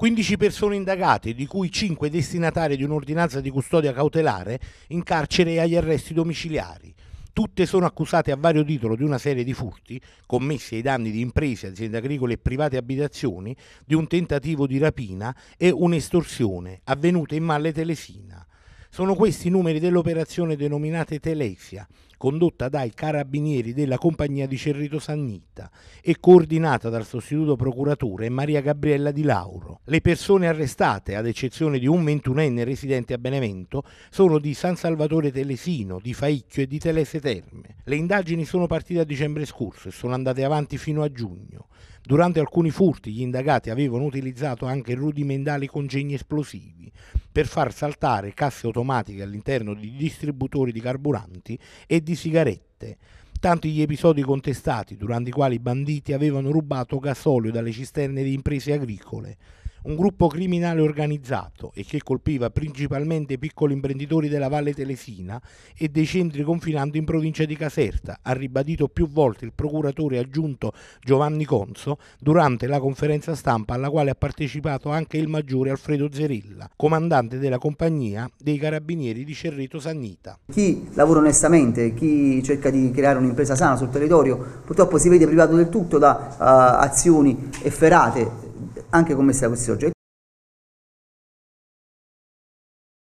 15 persone indagate, di cui 5 destinatari di un'ordinanza di custodia cautelare in carcere e agli arresti domiciliari. Tutte sono accusate a vario titolo di una serie di furti commessi ai danni di imprese, aziende agricole e private abitazioni, di un tentativo di rapina e un'estorsione avvenuta in Malle Telesina. Sono questi i numeri dell'operazione denominata Telefia, condotta dai carabinieri della compagnia di Cerrito Sannitta e coordinata dal sostituto procuratore Maria Gabriella Di Lauro. Le persone arrestate, ad eccezione di un ventunenne residente a Benevento, sono di San Salvatore Telesino, di Faicchio e di Telese Terme. Le indagini sono partite a dicembre scorso e sono andate avanti fino a giugno. Durante alcuni furti gli indagati avevano utilizzato anche rudimentali congegni esplosivi per far saltare casse automatiche all'interno di distributori di carburanti e di sigarette. Tanti gli episodi contestati durante i quali i banditi avevano rubato gasolio dalle cisterne di imprese agricole un gruppo criminale organizzato e che colpiva principalmente i piccoli imprenditori della Valle Telesina e dei centri confinanti in provincia di Caserta, ha ribadito più volte il procuratore aggiunto Giovanni Conso durante la conferenza stampa alla quale ha partecipato anche il maggiore Alfredo Zerilla, comandante della compagnia dei carabinieri di Cerreto Sannita. Chi lavora onestamente, chi cerca di creare un'impresa sana sul territorio, purtroppo si vede privato del tutto da uh, azioni efferate anche come se questo oggetto